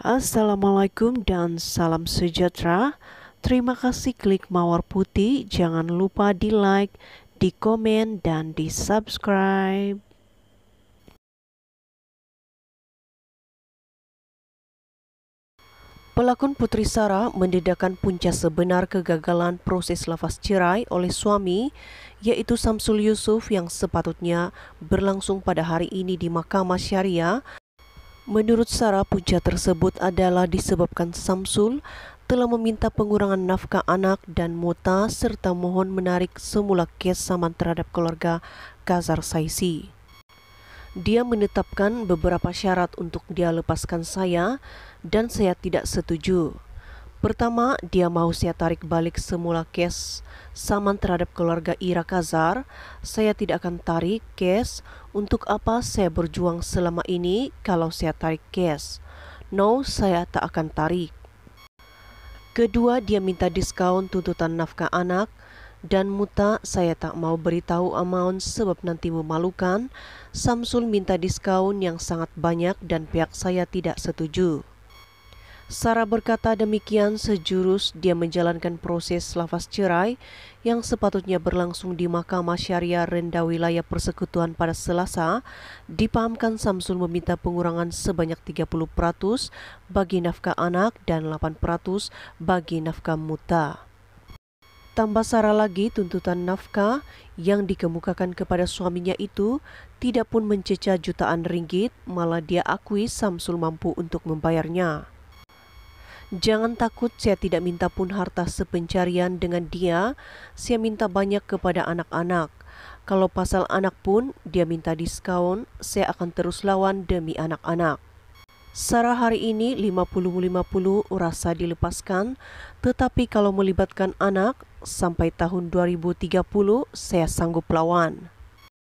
Assalamualaikum dan salam sejahtera. Terima kasih klik mawar putih. Jangan lupa di like, di komen, dan di subscribe. Pelakon Putri Sarah mendedahkan punca sebenar kegagalan proses lafaz cerai oleh suami, yaitu Samsul Yusuf yang sepatutnya berlangsung pada hari ini di Mahkamah Syariah Menurut Sarah, puja tersebut adalah disebabkan Samsul telah meminta pengurangan nafkah anak dan muta serta mohon menarik semula kes saman terhadap keluarga Kazar Saisi. Dia menetapkan beberapa syarat untuk dia lepaskan saya dan saya tidak setuju. Pertama, dia mau saya tarik balik semula kes saman terhadap keluarga Ira Kazar. Saya tidak akan tarik kes Untuk apa saya berjuang selama ini kalau saya tarik kes No, saya tak akan tarik. Kedua, dia minta diskaun tuntutan nafkah anak dan muta saya tak mau beritahu amount sebab nanti memalukan. Samsul minta diskaun yang sangat banyak dan pihak saya tidak setuju. Sarah berkata demikian sejurus dia menjalankan proses lafaz cerai yang sepatutnya berlangsung di Mahkamah Syariah Rendah Wilayah Persekutuan pada Selasa, dipahamkan Samsul meminta pengurangan sebanyak 30% bagi nafkah anak dan 8% bagi nafkah muta. Tambah Sarah lagi, tuntutan nafkah yang dikemukakan kepada suaminya itu tidak pun mencecah jutaan ringgit, malah dia akui Samsul mampu untuk membayarnya. Jangan takut, saya tidak minta pun harta sepencarian dengan dia. Saya minta banyak kepada anak-anak. Kalau pasal anak pun, dia minta diskon, saya akan terus lawan demi anak-anak. Sarah hari ini 50-50 rasa dilepaskan, tetapi kalau melibatkan anak, sampai tahun 2030 saya sanggup lawan.